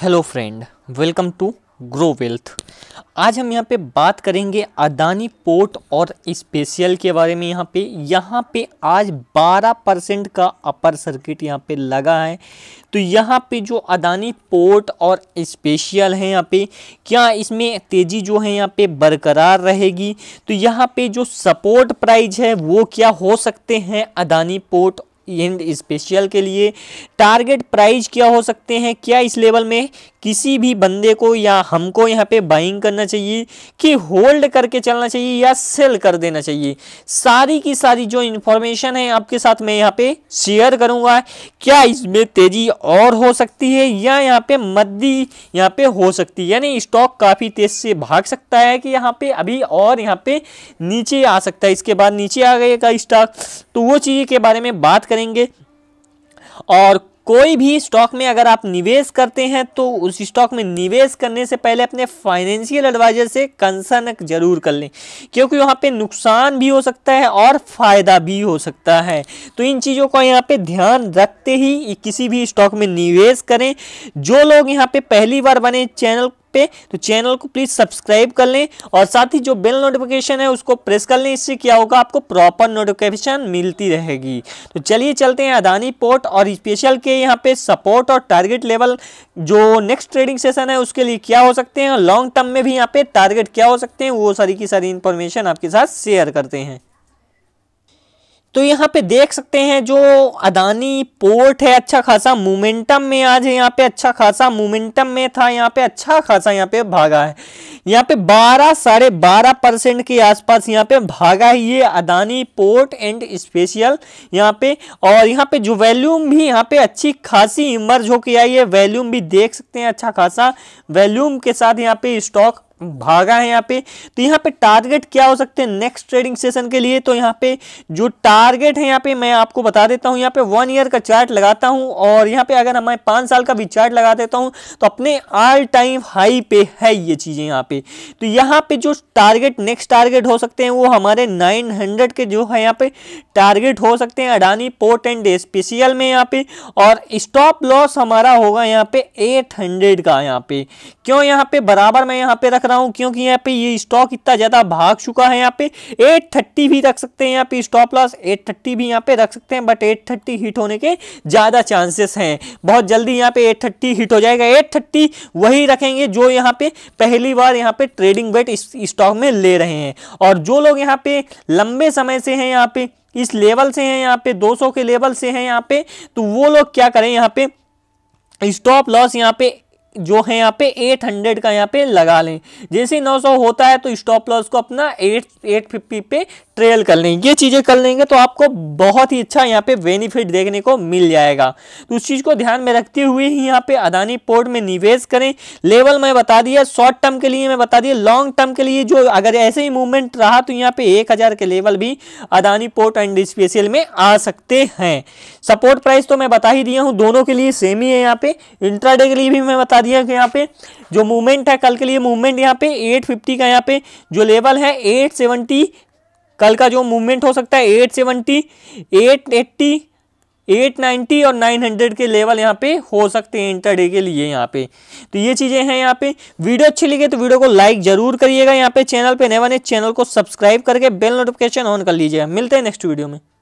hello friend welcome to grow wealth आज हम यहाँ पे बात करेंगे अदानी पोर्ट और स्पेशल के बारे में यहाँ पे यहाँ पे आज 12 परसेंट का अपर सर्किट यहाँ पे लगा है तो यहाँ पे जो अदानी पोर्ट और स्पेशल है यहाँ पे क्या इसमें तेज़ी जो है यहाँ पे बरकरार रहेगी तो यहाँ पे जो सपोर्ट प्राइज है वो क्या हो सकते हैं अदानी पोर्ट एंड स्पेशल के लिए टारगेट प्राइस क्या हो सकते हैं क्या इस लेवल में किसी भी बंदे को या हमको यहाँ पे बाइंग करना चाहिए कि होल्ड करके चलना चाहिए या सेल कर देना चाहिए सारी की सारी जो इन्फॉर्मेशन है आपके साथ मैं यहाँ पे शेयर करूँगा क्या इसमें तेज़ी और हो सकती है या यहाँ पे मद्दी यहाँ पे हो सकती है यानी स्टॉक काफ़ी तेज़ से भाग सकता है कि यहाँ पे अभी और यहाँ पे नीचे आ सकता है इसके बाद नीचे आ गएगा स्टॉक तो वो चीज़ के बारे में बात करेंगे और कोई भी स्टॉक में अगर आप निवेश करते हैं तो उस स्टॉक में निवेश करने से पहले अपने फाइनेंशियल एडवाइजर से कंसर्न जरूर कर लें क्योंकि वहाँ पे नुकसान भी हो सकता है और फ़ायदा भी हो सकता है तो इन चीज़ों का यहाँ पे ध्यान रखते ही किसी भी स्टॉक में निवेश करें जो लोग यहाँ पे पहली बार बने चैनल पे तो चैनल को प्लीज सब्सक्राइब कर लें और साथ ही जो बेल नोटिफिकेशन है उसको प्रेस कर लें इससे क्या होगा आपको प्रॉपर नोटिफिकेशन मिलती रहेगी तो चलिए चलते हैं अदानी पोर्ट और स्पेशल के यहाँ पे सपोर्ट और टारगेट लेवल जो नेक्स्ट ट्रेडिंग सेशन है उसके लिए क्या हो सकते हैं लॉन्ग टर्म में भी यहाँ पे टारगेट क्या हो सकते हैं वो सारी की सारी इंफॉर्मेशन आपके साथ शेयर करते हैं तो यहाँ पे देख सकते हैं जो अदानी पोर्ट है अच्छा खासा मोमेंटम में आज यहाँ पे अच्छा खासा मोमेंटम में था यहाँ पे अच्छा खासा यहाँ पे भागा है यहाँ पे बारह साढ़े बारह परसेंट के आसपास यहाँ पे भागा है ये अदानी पोर्ट एंड स्पेशल यहाँ पे और यहाँ पे जो वैल्यूम भी यहाँ पे अच्छी खासी इमर्ज होके आई है वैल्यूम भी देख सकते हैं अच्छा खासा वैल्यूम के साथ यहाँ पे स्टॉक भागा है यहाँ पे तो यहाँ पे टारगेट क्या हो सकते हैं नेक्स्ट ट्रेडिंग सेशन के लिए तो यहाँ पे जो टारगेट है यहाँ पे मैं आपको बता देता हूँ यहाँ पे वन ईयर का चार्ट लगाता हूँ और यहाँ पे अगर मैं पाँच साल का भी चार्ट लगा देता हूँ तो अपने ऑल टाइम हाई पे है ये चीज़ें यहाँ पे तो यहाँ पे जो टारगेट नेक्स्ट टारगेट हो सकते हैं वो हमारे नाइन के जो है यहाँ पे टारगेट हो सकते हैं अडानी पोर्ट एंड स्पेशियल में यहाँ पे और स्टॉप लॉस हमारा होगा यहाँ पे एट का यहाँ पे क्यों यहाँ पे बराबर मैं यहाँ पे रख रहा हूं क्योंकि यहाँ पे ये स्टॉक इतना ज्यादा भाग चुका है यहाँ पे 830 भी रख सकते हैं यहाँ पे स्टॉप लॉस 830 भी यहाँ पे रख सकते हैं बट 830 हिट होने के ज्यादा चांसेस हैं बहुत जल्दी यहाँ पे 830 हिट हो जाएगा 830 वही रखेंगे जो यहाँ पे पहली बार यहाँ पे ट्रेडिंग वेट स्टॉक में ले रहे हैं और जो लोग यहाँ पे लंबे समय से हैं यहाँ पे इस लेवल से हैं यहाँ पे 200 के लेवल से हैं यहाँ पे तो वो लोग क्या करें यहाँ पे स्टॉप लॉस यहाँ पे जो है यहाँ पे 800 का यहाँ पे लगा लें जैसे 900 होता है तो स्टॉप लॉस को अपना 8 850 पे ट्रेल कर लें ये चीज़ें कर लेंगे तो आपको बहुत ही अच्छा यहाँ पे बेनिफिट देखने को मिल जाएगा तो उस चीज़ को ध्यान में रखते हुए ही यहाँ पे अदानी पोर्ट में निवेश करें लेवल मैं बता दिया शॉर्ट टर्म के लिए मैं बता दिया लॉन्ग टर्म के लिए जो अगर ऐसे ही मूवमेंट रहा तो यहाँ पे एक हज़ार के लेवल भी अदानी पोर्ट एंड स्पेशल में आ सकते हैं सपोर्ट प्राइस तो मैं बता ही दिया हूँ दोनों के लिए सेम ही है यहाँ पे इंट्राडे के लिए भी मैं बता दिया कि यहाँ पे जो मूवमेंट है कल के लिए मूवमेंट यहाँ पे एट का यहाँ पे जो लेवल है एट कल का जो मूवमेंट हो सकता है at seventy at eighty at ninety और नाइन हंड्रेड के लेवल यहाँ पे हो सकते हैं इंटरडे के लिए यहाँ पे तो ये चीज़ें हैं यहाँ पे वीडियो अच्छी लगी तो वीडियो को लाइक जरूर करिएगा यहाँ पे चैनल पे नए बने चैनल को सब्सक्राइब करके बेल नोटिफिकेशन ऑन कर लीजिएगा मिलते हैं नेक्स्ट वीडियो में